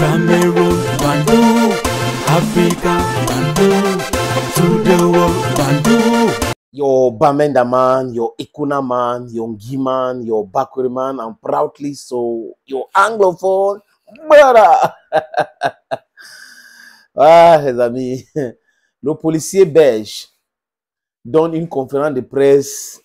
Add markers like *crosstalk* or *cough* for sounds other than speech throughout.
Cameroon, Africa, Your Bamenda man, your Ikuna man, your Ngi man, your Bakuri and proudly so, your Anglophone brother. *laughs* ah, les amis, *laughs* le policier belge donne une conférence de presse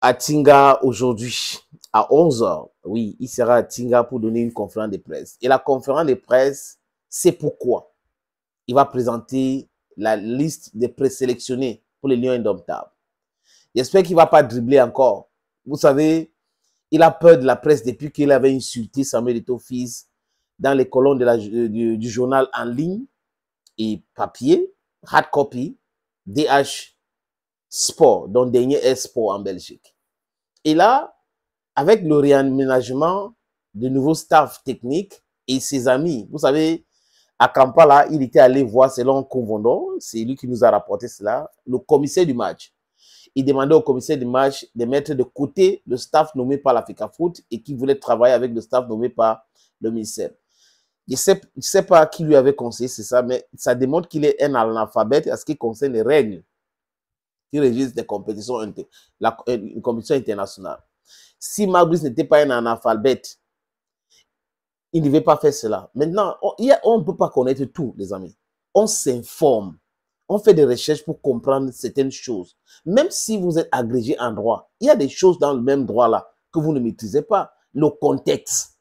à Tinga aujourd'hui à 11h. Oui, il sera à Tinga pour donner une conférence de presse. Et la conférence de presse, c'est pourquoi il va présenter la liste des présélectionnés pour les Lions Indomptables. J'espère qu'il ne va pas dribbler encore. Vous savez, il a peur de la presse depuis qu'il avait insulté Samuel Eto'o fils dans les colonnes euh, du, journal en ligne et papier, hard copy, DH Sport, dont dernier est Sport en Belgique. Et là, avec le réaménagement de nouveaux staff techniques et ses amis. Vous savez, à Kampala, il était allé voir, selon Convondo, c'est lui qui nous a rapporté cela, le commissaire du match. Il demandait au commissaire du match de mettre de côté le staff nommé par l'Africa Foot et qui voulait travailler avec le staff nommé par le ministère. Je ne sais, pas qui lui avait conseillé, c'est ça, mais ça démontre qu'il est un analphabète à ce qui concerne les règles qui régissent des compétitions, euh, internationales. Si Marguerite n'était pas un analphabète, il ne devait pas faire cela. Maintenant, on ne peut pas connaître tout, les amis. On s'informe. On fait des recherches pour comprendre certaines choses. Même si vous êtes agrégé en droit, il y a des choses dans le même droit-là que vous ne maîtrisez pas. Le contexte.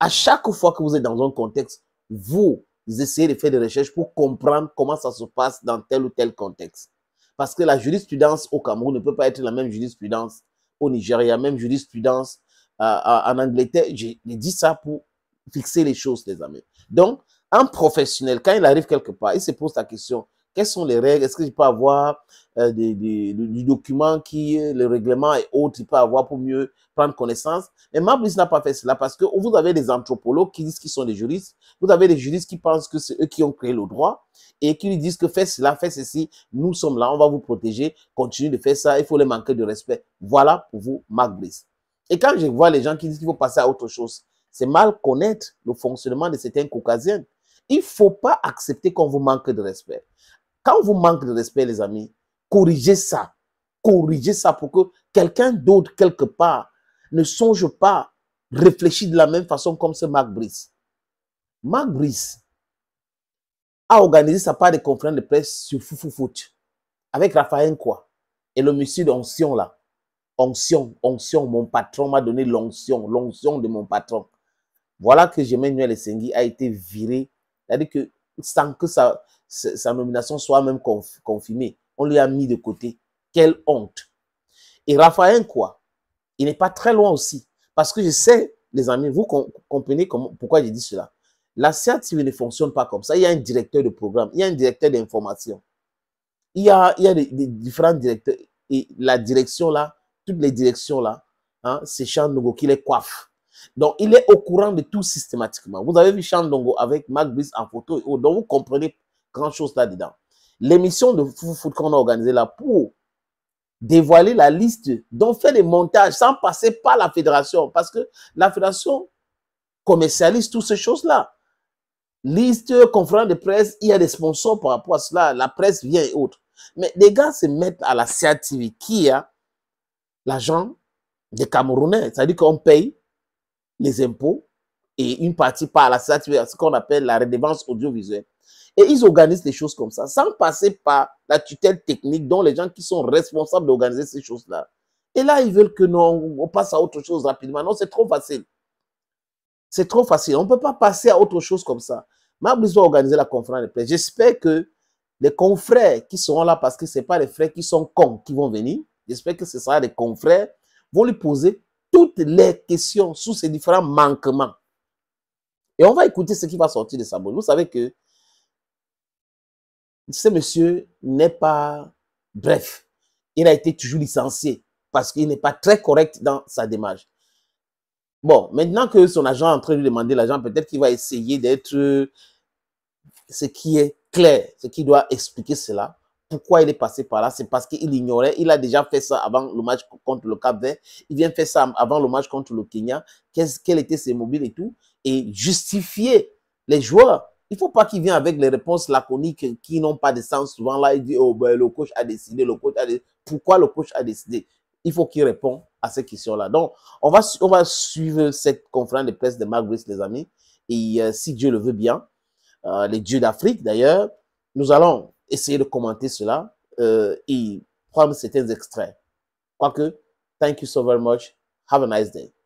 À chaque fois que vous êtes dans un contexte, vous essayez de faire des recherches pour comprendre comment ça se passe dans tel ou tel contexte. Parce que la jurisprudence au Cameroun ne peut pas être la même jurisprudence au Nigeria, même jurisprudence en Angleterre. J'ai dit ça pour fixer les choses, les amis. Donc, un professionnel, quand il arrive quelque part, il se pose la question, quelles sont les règles Est-ce que je peux avoir euh, des, du document qui, euh, le règlement et autres, il peut avoir pour mieux prendre connaissance Mais Mabris n'a pas fait cela parce que vous avez des anthropologues qui disent qu'ils sont des juristes, vous avez des juristes qui pensent que c'est eux qui ont créé le droit et qui lui disent que fais cela, fais ceci, nous sommes là, on va vous protéger, continuez de faire ça, il faut les manquer de respect. Voilà pour vous, Mabris. Et quand je vois les gens qui disent qu'il faut passer à autre chose, c'est mal connaître le fonctionnement de certains caucasiens. Il ne faut pas accepter qu'on vous manque de respect. Quand vous manque de respect, les amis, corrigez ça. Corrigez ça pour que quelqu'un d'autre, quelque part, ne songe pas, réfléchit de la même façon comme ce Marc Brice. Marc Brice a organisé sa part de conférence de presse sur Foufoufout avec Raphaël Quoi et le monsieur d'Onction là. Onction, onction, mon patron m'a donné l'onction, l'onction de mon patron. Voilà que Jemmanuel Essengi a été viré. C'est-à-dire que sans que ça, sa nomination soit même confirmée. On lui a mis de côté. Quelle honte. Et Raphaël, quoi Il n'est pas très loin aussi. Parce que je sais, les amis, vous comprenez comment, pourquoi je dis cela. La CRTV ne fonctionne pas comme ça. Il y a un directeur de programme, il y a un directeur d'information. Il y a, il y a des, différents directeurs. Et la direction là, toutes les directions là, hein, c'est Chandongo qui les coiffe. Donc, il est au courant de tout systématiquement. Vous avez vu Charles avec Marc en photo. Donc, vous comprenez grand-chose là-dedans. L'émission de Foot qu'on a organisée là pour dévoiler la liste, donc faire des montages sans passer par la fédération, parce que la fédération commercialise toutes ces choses-là. Liste, conférence de presse, il y a des sponsors par rapport à cela, la presse vient et autres. Mais les gars se mettent à la CATV qui a hein? l'argent des Camerounais, c'est-à-dire qu'on paye les impôts et une partie par la à ce qu'on appelle la redevance audiovisuelle. Et ils organisent les choses comme ça, sans passer par la tutelle technique dont les gens qui sont responsables d'organiser ces choses-là. Et là, ils veulent que non, on passe à autre chose rapidement. Non, c'est trop facile. C'est trop facile. On ne peut pas passer à autre chose comme ça. Mabris faut organiser la conférence de presse. J'espère que les confrères qui seront là, parce que ce pas les frères qui sont cons qui vont venir, j'espère que ce sera des confrères, vont lui poser toutes les questions sur ces différents manquements. Et on va écouter ce qui va sortir de sa bouche. Vous savez que ce monsieur n'est pas bref. Il a été toujours licencié parce qu'il n'est pas très correct dans sa démarche. Bon, maintenant que son agent est en train de lui demander l'agent peut-être qu'il va essayer d'être euh, ce qui est clair, ce qui doit expliquer cela. Pourquoi il est passé par là C'est parce qu'il ignorait. Il a déjà fait ça avant le match contre le Cap Vert. Il vient faire ça avant le match contre le Kenya. Quels était ses mobiles et tout Et justifier les joueurs il ne faut pas qu'il vienne avec les réponses laconiques qui n'ont pas de sens. Souvent, là, il dit oh, ben, le coach a décidé, le coach a décidé. Pourquoi le coach a décidé Il faut qu'il réponde à ces questions-là. Donc, on va, on va suivre cette conférence de presse de Marc les amis. Et euh, si Dieu le veut bien, euh, les dieux d'Afrique, d'ailleurs, nous allons essayer de commenter cela euh, et prendre certains extraits. Quoique, thank you so very much. Have a nice day.